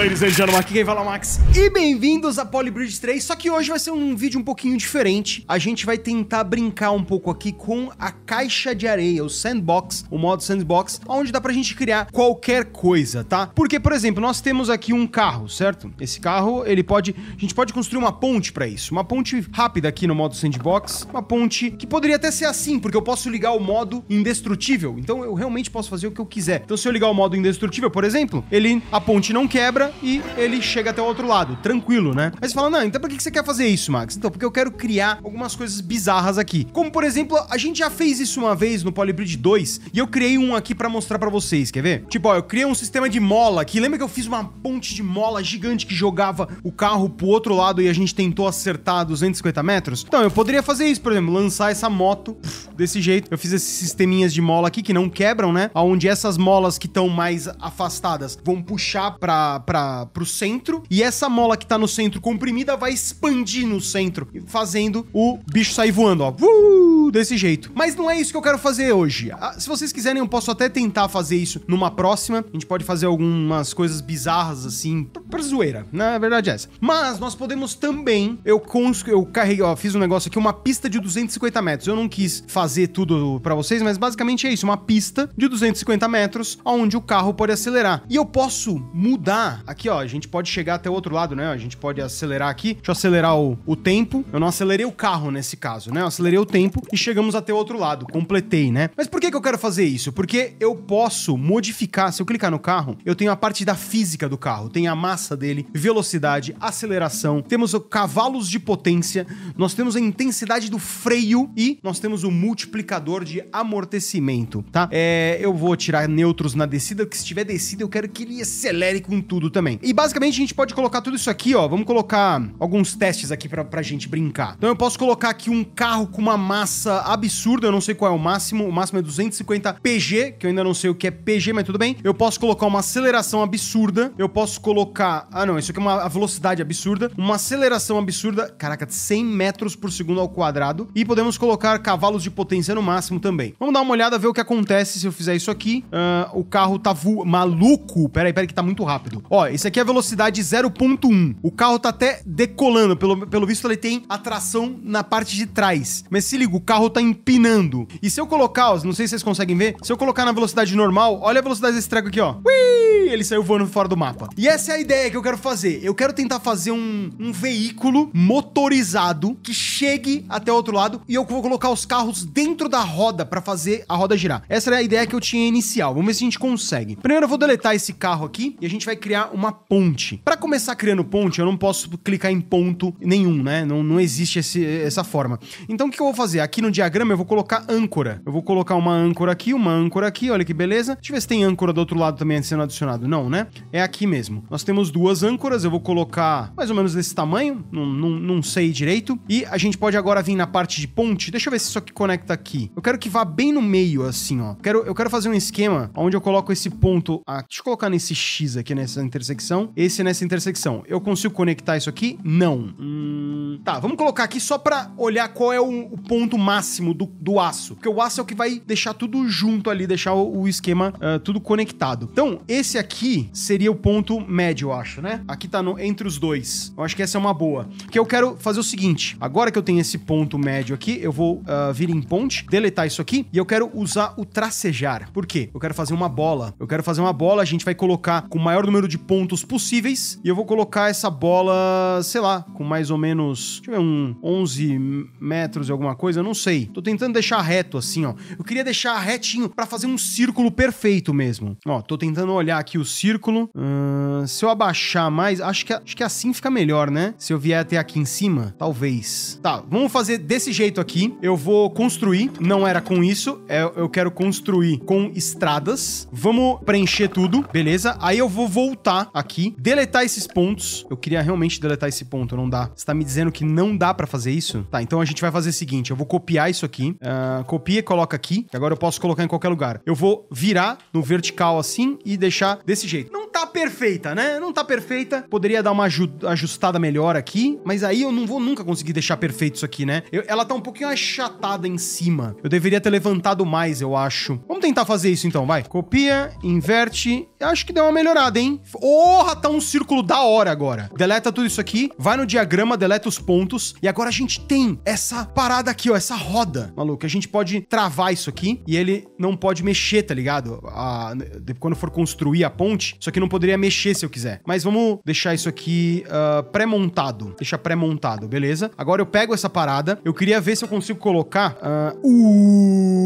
ladies and gentlemen, aqui quem fala é o Max. E bem-vindos a Polybridge 3, só que hoje vai ser um vídeo um pouquinho diferente. A gente vai tentar brincar um pouco aqui com a caixa de areia, o sandbox, o modo sandbox, onde dá pra gente criar qualquer coisa, tá? Porque, por exemplo, nós temos aqui um carro, certo? Esse carro, ele pode... A gente pode construir uma ponte pra isso, uma ponte rápida aqui no modo sandbox, uma ponte que poderia até ser assim, porque eu posso ligar o modo indestrutível, então eu realmente posso fazer o que eu quiser. Então se eu ligar o modo indestrutível, por exemplo, ele... a ponte não quebra, e ele chega até o outro lado, tranquilo, né? Mas você fala, não, então por que você quer fazer isso, Max? Então, porque eu quero criar algumas coisas bizarras aqui. Como, por exemplo, a gente já fez isso uma vez no Polybridge 2 e eu criei um aqui para mostrar para vocês, quer ver? Tipo, ó, eu criei um sistema de mola aqui. Lembra que eu fiz uma ponte de mola gigante que jogava o carro pro outro lado e a gente tentou acertar 250 metros? Então, eu poderia fazer isso, por exemplo, lançar essa moto desse jeito. Eu fiz esses sisteminhas de mola aqui que não quebram, né? Onde essas molas que estão mais afastadas vão puxar pra, para pro centro e essa mola que tá no centro comprimida vai expandir no centro, fazendo o bicho sair voando, ó. Uh! desse jeito. Mas não é isso que eu quero fazer hoje. Ah, se vocês quiserem, eu posso até tentar fazer isso numa próxima. A gente pode fazer algumas coisas bizarras assim, pra zoeira, na né? verdade é essa. Mas nós podemos também, eu cons eu carreguei, ó, fiz um negócio aqui, uma pista de 250 metros. Eu não quis fazer tudo para vocês, mas basicamente é isso, uma pista de 250 metros onde o carro pode acelerar. E eu posso mudar aqui, ó, a gente pode chegar até o outro lado, né? A gente pode acelerar aqui. Deixa eu acelerar o, o tempo. Eu não acelerei o carro nesse caso, né? Eu acelerei o tempo e chegamos até o outro lado, completei, né? Mas por que, que eu quero fazer isso? Porque eu posso modificar, se eu clicar no carro, eu tenho a parte da física do carro, tem a massa dele, velocidade, aceleração, temos cavalos de potência, nós temos a intensidade do freio e nós temos o multiplicador de amortecimento, tá? É, eu vou tirar neutros na descida, que se tiver descida eu quero que ele acelere com tudo também. E basicamente a gente pode colocar tudo isso aqui, ó, vamos colocar alguns testes aqui pra, pra gente brincar. Então eu posso colocar aqui um carro com uma massa massa absurda, eu não sei qual é o máximo, o máximo é 250 PG, que eu ainda não sei o que é PG, mas tudo bem. Eu posso colocar uma aceleração absurda, eu posso colocar... Ah, não, isso aqui é uma velocidade absurda, uma aceleração absurda, caraca, de 100 metros por segundo ao quadrado, e podemos colocar cavalos de potência no máximo também. Vamos dar uma olhada, ver o que acontece se eu fizer isso aqui. Uh, o carro tá vo... maluco, peraí, peraí que tá muito rápido. Ó, esse aqui é a velocidade 0.1, o carro tá até decolando, pelo, pelo visto ele tem atração na parte de trás. Mas se liga, o carro tá empinando. E se eu colocar, ó, não sei se vocês conseguem ver, se eu colocar na velocidade normal, olha a velocidade desse treco aqui, ó. Ui! Ele saiu voando fora do mapa. E essa é a ideia que eu quero fazer. Eu quero tentar fazer um, um veículo motorizado que chegue até o outro lado e eu vou colocar os carros dentro da roda para fazer a roda girar. Essa é a ideia que eu tinha inicial. Vamos ver se a gente consegue. Primeiro eu vou deletar esse carro aqui e a gente vai criar uma ponte. Para começar criando ponte, eu não posso clicar em ponto nenhum, né? Não, não existe esse, essa forma. Então o que eu vou fazer? Aqui aqui no diagrama eu vou colocar âncora. Eu vou colocar uma âncora aqui, uma âncora aqui, olha que beleza. Deixa eu ver se tem âncora do outro lado também sendo adicionado. Não, né? É aqui mesmo. Nós temos duas âncoras, eu vou colocar mais ou menos desse tamanho, não, não, não sei direito. E a gente pode agora vir na parte de ponte. Deixa eu ver se isso aqui conecta aqui. Eu quero que vá bem no meio, assim, ó. Eu quero, eu quero fazer um esquema onde eu coloco esse ponto... aqui deixa eu colocar nesse X aqui, nessa intersecção. Esse nessa intersecção. Eu consigo conectar isso aqui? Não. Hum Tá, vamos colocar aqui só pra olhar qual é o, o, ponto máximo do, do aço. Porque o aço é o que vai deixar tudo junto ali, deixar o, o esquema uh, tudo conectado. Então, esse aqui seria o ponto médio, eu acho, né? Aqui tá no, entre os dois. Eu acho que essa é uma boa. Porque eu quero fazer o seguinte. Agora que eu tenho esse ponto médio aqui, eu vou uh, vir em ponte, deletar isso aqui. E eu quero usar o tracejar. Por quê? Eu quero fazer uma bola. Eu quero fazer uma bola, a gente vai colocar com o maior número de pontos possíveis. E eu vou colocar essa bola, sei lá, com mais ou menos uns, deixa eu ver, um 11 metros e alguma coisa, não sei. Tô tentando deixar reto assim, ó. Eu queria deixar retinho para fazer um círculo perfeito mesmo. Ó, tô tentando olhar aqui o círculo. Uh, se eu abaixar mais, acho que, acho que assim fica melhor, né? Se eu vier até aqui em cima, talvez. Tá, vamos fazer desse jeito aqui. Eu vou construir, não era com isso, é, eu quero construir com estradas. Vamos preencher tudo, beleza? Aí eu vou voltar aqui, deletar esses pontos. Eu queria realmente deletar esse ponto, não dá. Você tá me dizendo que não dá para fazer isso, tá, então a gente vai fazer o seguinte, eu vou copiar isso aqui, uh, copia e coloca aqui, agora eu posso colocar em qualquer lugar. Eu vou virar no vertical assim e deixar desse jeito. Não tá perfeita, né? Não tá perfeita. Poderia dar uma ajustada melhor aqui, mas aí eu não vou nunca conseguir deixar perfeito isso aqui, né? Eu, ela tá um pouquinho achatada em cima. Eu deveria ter levantado mais, eu acho. Vamos tentar fazer isso então, vai. Copia, inverte. Eu acho que deu uma melhorada, hein? Porra, tá um círculo da hora agora. Deleta tudo isso aqui, vai no diagrama, deleta os pontos. E agora a gente tem essa parada aqui, ó, essa roda, maluco. A gente pode travar isso aqui e ele não pode mexer, tá ligado? A, quando for construir a ponte, isso aqui não poderia mexer se eu quiser. Mas vamos deixar isso aqui uh, pré-montado. Deixa pré-montado, beleza? Agora eu pego essa parada. Eu queria ver se eu consigo colocar... Uh,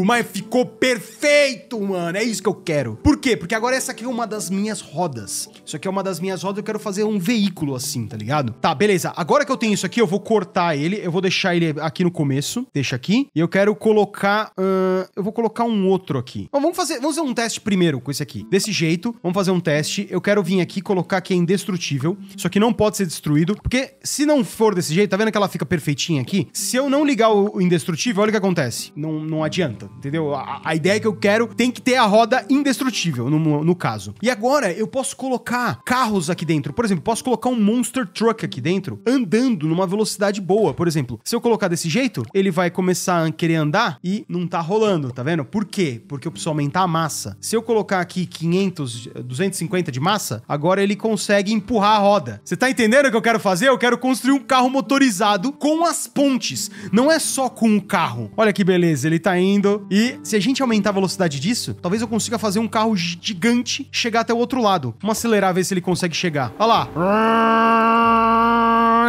uh, mas ficou perfeito, mano! É isso que eu quero. Por quê? Porque agora essa aqui é uma das minhas rodas. Isso aqui é uma das minhas rodas. Eu quero fazer um veículo assim, tá ligado? Tá, beleza. Agora que eu tenho isso aqui, aqui eu vou cortar ele, eu vou deixar ele aqui no começo, deixa aqui. E eu quero colocar, uh, eu vou colocar um outro aqui. Bom, vamos fazer, vamos fazer um teste primeiro com esse aqui. Desse jeito, vamos fazer um teste. Eu quero vir aqui colocar que é indestrutível. só que não pode ser destruído, porque se não for desse jeito, tá vendo que ela fica perfeitinha aqui? Se eu não ligar o indestrutível, olha o que acontece. Não, não adianta, entendeu? A, a ideia que eu quero tem que ter a roda indestrutível, no, no caso. E agora eu posso colocar carros aqui dentro. Por exemplo, posso colocar um Monster Truck aqui dentro, andando numa velocidade boa. Por exemplo, se eu colocar desse jeito, ele vai começar a querer andar e não tá rolando, tá vendo? Por quê? Porque eu preciso aumentar a massa. Se eu colocar aqui 500, 250 de massa, agora ele consegue empurrar a roda. Você tá entendendo o que eu quero fazer? Eu quero construir um carro motorizado com as pontes. Não é só com o carro. Olha que beleza, ele tá indo. E se a gente aumentar a velocidade disso, talvez eu consiga fazer um carro gigante chegar até o outro lado. Vamos acelerar, ver se ele consegue chegar. Olha lá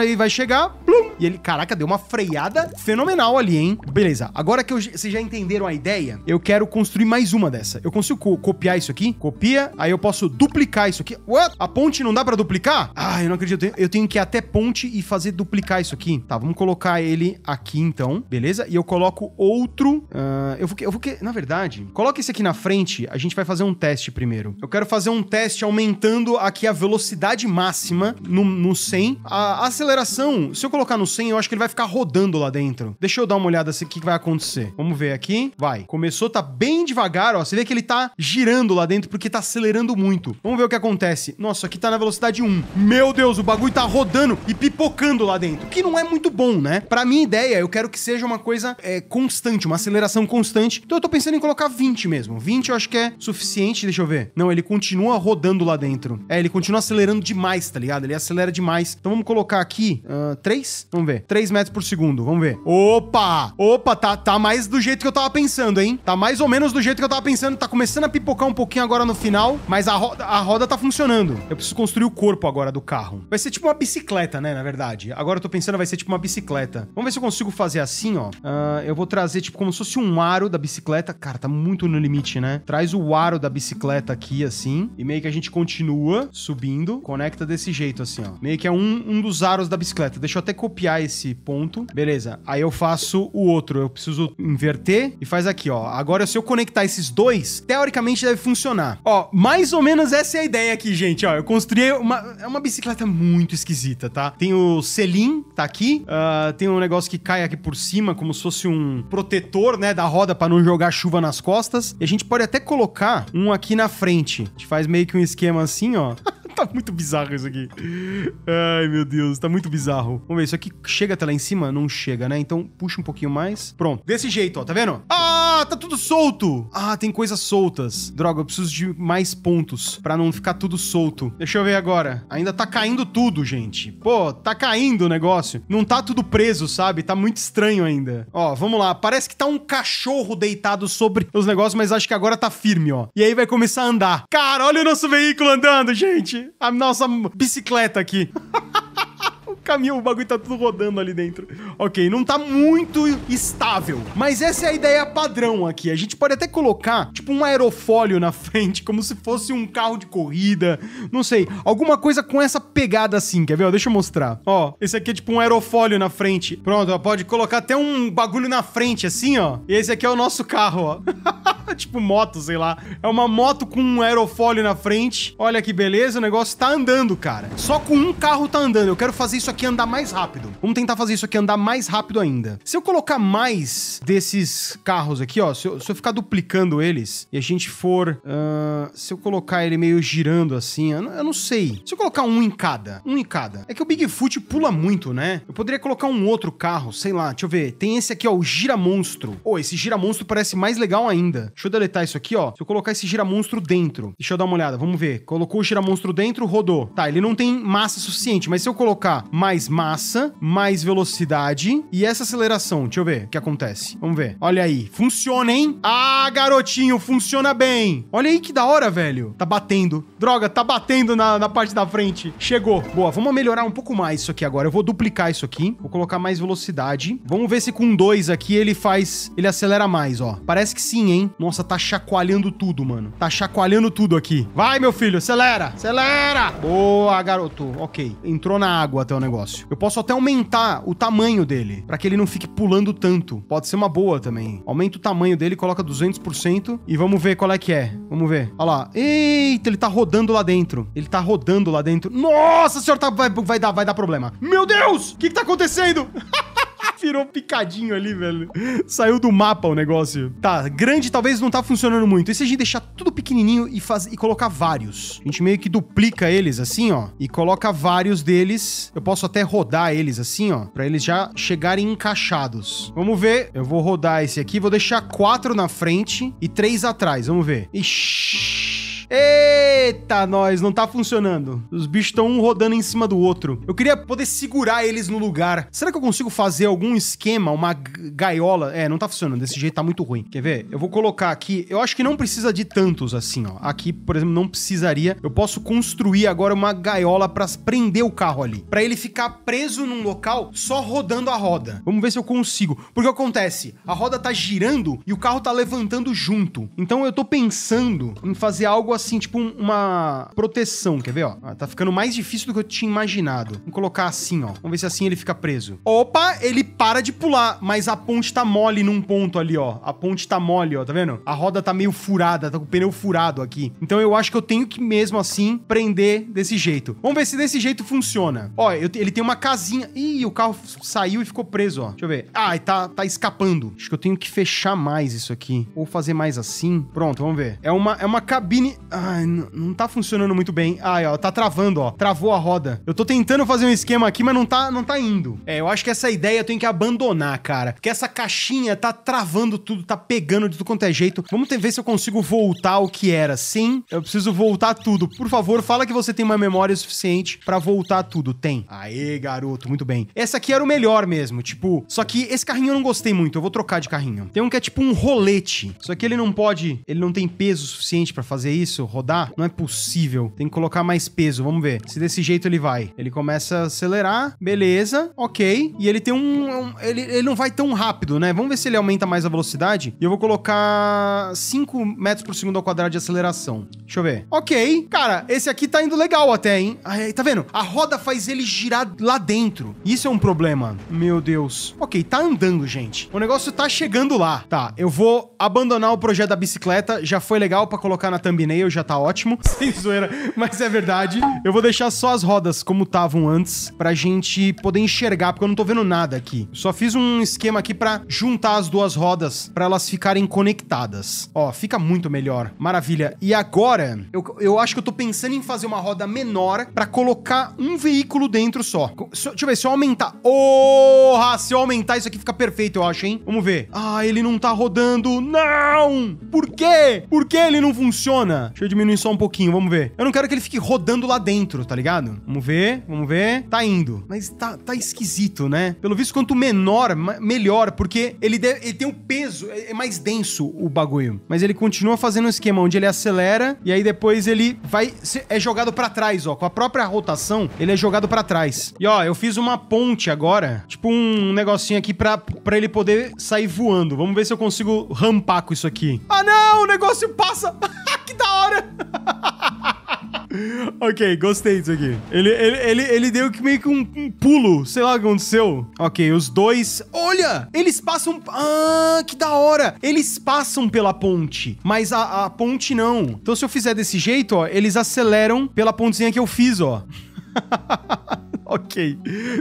e vai chegar, e ele, caraca, deu uma freada fenomenal ali, hein? Beleza, agora que vocês já entenderam a ideia, eu quero construir mais uma dessa. Eu consigo co copiar isso aqui? Copia, aí eu posso duplicar isso aqui. What? A ponte não dá pra duplicar? Ah, eu não acredito. Eu tenho, que ir até ponte e fazer duplicar isso aqui. Tá, vamos colocar ele aqui então, beleza? E eu coloco outro... Uh, eu, vou, eu vou... Na verdade, coloca esse aqui na frente, a gente vai fazer um teste primeiro. Eu quero fazer um teste aumentando aqui a velocidade máxima no, no 100, a aceleração aceleração, se eu colocar no 100, eu acho que ele vai ficar rodando lá dentro. Deixa eu dar uma olhada assim, o que vai acontecer. Vamos ver aqui. Vai. Começou, tá bem devagar, ó. Você vê que ele tá girando lá dentro porque tá acelerando muito. Vamos ver o que acontece. Nossa, aqui tá na velocidade 1. Meu Deus, o bagulho tá rodando e pipocando lá dentro, que não é muito bom, né? Pra minha ideia, eu quero que seja uma coisa é, constante, uma aceleração constante. Então eu tô pensando em colocar 20 mesmo. 20 eu acho que é suficiente, deixa eu ver. Não, ele continua rodando lá dentro. É, ele continua acelerando demais, tá ligado? Ele acelera demais. Então vamos colocar aqui aqui. Uh, ah, 3? Vamos ver. 3 metros por segundo. Vamos ver. Opa! Opa, tá, tá mais do jeito que eu tava pensando, hein? Tá mais ou menos do jeito que eu tava pensando. Tá começando a pipocar um pouquinho agora no final, mas a roda, a roda tá funcionando. Eu preciso construir o corpo agora do carro. Vai ser tipo uma bicicleta, né? Na verdade. Agora eu tô pensando, vai ser tipo uma bicicleta. Vamos ver se eu consigo fazer assim, ó. Uh, eu vou trazer, tipo, como se fosse um aro da bicicleta. Cara, tá muito no limite, né? Traz o aro da bicicleta aqui, assim. E meio que a gente continua subindo. Conecta desse jeito, assim, ó. Meio que é um, um dos aros da bicicleta. Deixa eu até copiar esse ponto. Beleza. Aí eu faço o outro. Eu preciso inverter e faz aqui, ó. Agora, se eu conectar esses dois, teoricamente deve funcionar. Ó, mais ou menos essa é a ideia aqui, gente. Ó, eu construí uma... É uma bicicleta muito esquisita, tá? Tem o selim, tá aqui. Uh, tem um negócio que cai aqui por cima, como se fosse um protetor, né, da roda para não jogar chuva nas costas. E a gente pode até colocar um aqui na frente. A gente faz meio que um esquema assim, ó. tá muito bizarro isso aqui. Ai, meu Deus, tá muito bizarro. Vamos ver, isso aqui chega até lá em cima? Não chega, né? Então puxa um pouquinho mais. Pronto. Desse jeito, ó, tá vendo? Ah! Ah, tá tudo solto. Ah, tem coisas soltas. Droga, eu preciso de mais pontos pra não ficar tudo solto. Deixa eu ver agora. Ainda tá caindo tudo, gente. Pô, tá caindo o negócio. Não tá tudo preso, sabe? Tá muito estranho ainda. Ó, vamos lá. Parece que tá um cachorro deitado sobre os negócios, mas acho que agora tá firme, ó. E aí vai começar a andar. Cara, olha o nosso veículo andando, gente. A nossa bicicleta aqui. caminho, o bagulho tá tudo rodando ali dentro. Ok, não tá muito estável. Mas essa é a ideia padrão aqui. A gente pode até colocar, tipo, um aerofólio na frente, como se fosse um carro de corrida. Não sei, alguma coisa com essa pegada assim, quer ver? Ó, deixa eu mostrar. Ó, esse aqui é tipo um aerofólio na frente. Pronto, ó, pode colocar até um bagulho na frente, assim, ó. E esse aqui é o nosso carro, ó. tipo moto, sei lá. É uma moto com um aerofólio na frente. Olha que beleza, o negócio tá andando, cara. Só com um carro tá andando. Eu quero fazer isso aqui aqui andar mais rápido. Vamos tentar fazer isso aqui andar mais rápido ainda. Se eu colocar mais desses carros aqui, ó, se eu, se eu ficar duplicando eles e a gente for... Uh, se eu colocar ele meio girando assim, eu não, eu não, sei. Se eu colocar um em cada, um em cada. É que o Bigfoot pula muito, né? Eu poderia colocar um outro carro, sei lá, deixa eu ver. Tem esse aqui, ó, o Gira Monstro. Oh, esse Gira Monstro parece mais legal ainda. Deixa eu deletar isso aqui, ó. Se eu colocar esse Gira Monstro dentro, deixa eu dar uma olhada, vamos ver. Colocou o Gira Monstro dentro, rodou. Tá, ele não tem massa suficiente, mas se eu colocar mais mais massa, mais velocidade. E essa aceleração, deixa eu ver o que acontece. Vamos ver. Olha aí. Funciona, hein? Ah, garotinho, funciona bem. Olha aí que da hora, velho. Tá batendo. Droga, tá batendo na, na parte da frente. Chegou. Boa, vamos melhorar um pouco mais isso aqui agora. Eu vou duplicar isso aqui. Vou colocar mais velocidade. Vamos ver se com dois aqui ele faz... Ele acelera mais, ó. Parece que sim, hein? Nossa, tá chacoalhando tudo, mano. Tá chacoalhando tudo aqui. Vai, meu filho, acelera. Acelera. Boa, garoto. Ok. Entrou na água até o negócio negócio. Eu posso até aumentar o tamanho dele, para que ele não fique pulando tanto. Pode ser uma boa também. Aumenta o tamanho dele, coloca 200% e vamos ver qual é que é. Vamos ver. Olha lá. Eita, ele tá rodando lá dentro. Ele tá rodando lá dentro. Nossa senhora, tá, vai, vai, dar, vai dar problema. Meu Deus! O que, que tá acontecendo? Virou picadinho ali, velho. Saiu do mapa o negócio. Tá, grande talvez não tá funcionando muito. E se a gente deixar tudo pequenininho e, faz, e colocar vários? A gente meio que duplica eles assim, ó. E coloca vários deles. Eu posso até rodar eles assim, ó. Pra eles já chegarem encaixados. Vamos ver. Eu vou rodar esse aqui. Vou deixar quatro na frente e três atrás. Vamos ver. Ixi. Eita, nós, não tá funcionando. Os bichos estão um rodando em cima do outro. Eu queria poder segurar eles no lugar. Será que eu consigo fazer algum esquema, uma gaiola? É, não tá funcionando. Desse jeito tá muito ruim. Quer ver? Eu vou colocar aqui. Eu acho que não precisa de tantos assim, ó. Aqui, por exemplo, não precisaria. Eu posso construir agora uma gaiola para prender o carro ali. para ele ficar preso num local só rodando a roda. Vamos ver se eu consigo. Porque acontece, a roda tá girando e o carro tá levantando junto. Então eu tô pensando em fazer algo assim assim, tipo, uma proteção. Quer ver, ó? Ah, tá ficando mais difícil do que eu tinha imaginado. Vamos colocar assim, ó. Vamos ver se assim ele fica preso. Opa, ele para de pular, mas a ponte tá mole num ponto ali, ó. A ponte tá mole, ó. Tá vendo? A roda tá meio furada, tá com o pneu furado aqui. Então eu acho que eu tenho que mesmo assim prender desse jeito. Vamos ver se desse jeito funciona. Ó, eu, ele tem uma casinha. Ih, o carro saiu e ficou preso, ó. Deixa eu ver. Ah, tá, tá escapando. Acho que eu tenho que fechar mais isso aqui. Ou fazer mais assim. Pronto, vamos ver. É uma, é uma cabine... Ai, não tá funcionando muito bem. Ai, ó, tá travando, ó. Travou a roda. Eu tô tentando fazer um esquema aqui, mas não tá, não tá indo. É, eu acho que essa ideia eu tenho que abandonar, cara. Porque essa caixinha tá travando tudo, tá pegando de tudo quanto é jeito. Vamos ter, ver se eu consigo voltar o que era. Sim, eu preciso voltar tudo. Por favor, fala que você tem uma memória suficiente para voltar tudo. Tem. Aê, garoto, muito bem. Essa aqui era o melhor mesmo, tipo... Só que esse carrinho eu não gostei muito, eu vou trocar de carrinho. Tem um que é tipo um rolete. Só que ele não pode... Ele não tem peso suficiente para fazer isso isso rodar? Não é possível. Tem que colocar mais peso. Vamos ver. Se desse jeito ele vai. Ele começa a acelerar. Beleza. Ok. E ele tem um. um ele, ele não vai tão rápido, né? Vamos ver se ele aumenta mais a velocidade. E eu vou colocar 5 metros por segundo ao quadrado de aceleração. Deixa eu ver. Ok. Cara, esse aqui tá indo legal até, hein? Ai, tá vendo? A roda faz ele girar lá dentro. Isso é um problema. Meu Deus. Ok, tá andando, gente. O negócio tá chegando lá. Tá, eu vou abandonar o projeto da bicicleta. Já foi legal para colocar na thumbnail já tá ótimo. Sem zoeira, mas é verdade. Eu vou deixar só as rodas como estavam antes, pra gente poder enxergar, porque eu não tô vendo nada aqui. Só fiz um esquema aqui pra juntar as duas rodas, pra elas ficarem conectadas. Ó, fica muito melhor. Maravilha. E agora, eu, eu acho que eu tô pensando em fazer uma roda menor pra colocar um veículo dentro só. Se, deixa eu ver, se eu aumentar... Oh, se eu aumentar, isso aqui fica perfeito, eu acho, hein? Vamos ver. Ah, ele não tá rodando. Não! Por quê? Por que ele não funciona? Deixa eu diminuir só um pouquinho, vamos ver. Eu não quero que ele fique rodando lá dentro, tá ligado? Vamos ver, vamos ver. Tá indo. Mas tá, tá esquisito, né? Pelo visto, quanto menor, melhor, porque ele, deve, ele tem um peso, é, é mais denso o bagulho. Mas ele continua fazendo um esquema onde ele acelera e aí depois ele vai... É jogado para trás, ó. Com a própria rotação, ele é jogado para trás. E ó, eu fiz uma ponte agora, tipo um negocinho aqui pra, pra ele poder sair voando. Vamos ver se eu consigo rampar com isso aqui. Ah não, o negócio passa... que da hora! ok, gostei disso aqui. Ele, ele, ele, ele deu meio que um, um, pulo. Sei lá o que aconteceu. Ok, os dois... Olha! Eles passam... Ah, que da hora! Eles passam pela ponte, mas a, a ponte não. Então se eu fizer desse jeito, ó, eles aceleram pela pontezinha que eu fiz, ó. ok.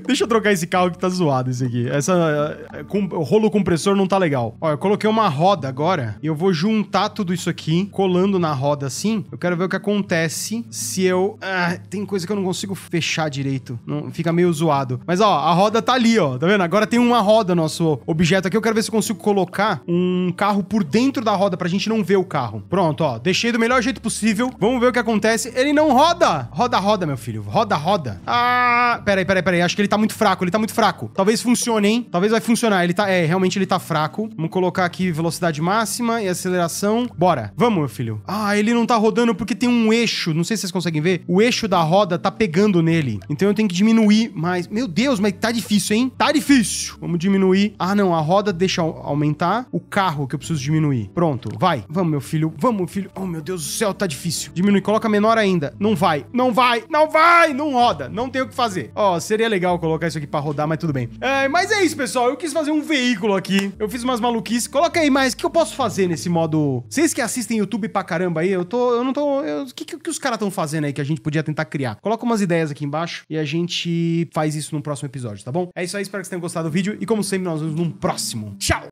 Deixa eu trocar esse carro que tá zoado esse aqui. Essa eh, com, rolo compressor não tá legal. Ó, eu coloquei uma roda agora e eu vou juntar tudo isso aqui, colando na roda assim. Eu quero ver o que acontece se eu... Ah, tem coisa que eu não consigo fechar direito. Não, fica meio zoado. Mas ó, a roda tá ali, ó. Tá vendo? Agora tem uma roda nosso objeto aqui. Eu quero ver se eu consigo colocar um carro por dentro da roda pra gente não ver o carro. Pronto, ó. Deixei do melhor jeito possível. Vamos ver o que acontece. Ele não roda! Roda, roda, meu filho. Roda, roda. Ah, Peraí, peraí, peraí. Acho que ele tá muito fraco. Ele tá muito fraco. Talvez funcione, hein? Talvez vai funcionar. Ele tá. É, realmente ele tá fraco. Vamos colocar aqui velocidade máxima e aceleração. Bora. Vamos, meu filho. Ah, ele não tá rodando porque tem um eixo. Não sei se vocês conseguem ver. O eixo da roda tá pegando nele. Então eu tenho que diminuir mais. Meu Deus, mas tá difícil, hein? Tá difícil. Vamos diminuir. Ah, não. A roda deixa aumentar. O carro que eu preciso diminuir. Pronto. Vai. Vamos, meu filho. Vamos, meu filho. Oh, meu Deus do céu. Tá difícil. Diminui. Coloca menor ainda. Não vai. Não vai. Não vai. Não roda. Não tem o que fazer ó, oh, seria legal colocar isso aqui pra rodar, mas tudo bem. É, mas é isso, pessoal. Eu quis fazer um veículo aqui. Eu fiz umas maluquices. Coloca aí mais. O que eu posso fazer nesse modo? Vocês que assistem YouTube pra caramba aí, eu tô. Eu não tô. O que, que, que, os caras estão fazendo aí que a gente podia tentar criar? Coloca umas ideias aqui embaixo e a gente faz isso no próximo episódio, tá bom? É isso aí. Espero que vocês tenham gostado do vídeo. E como sempre, nós nos vemos num próximo. Tchau!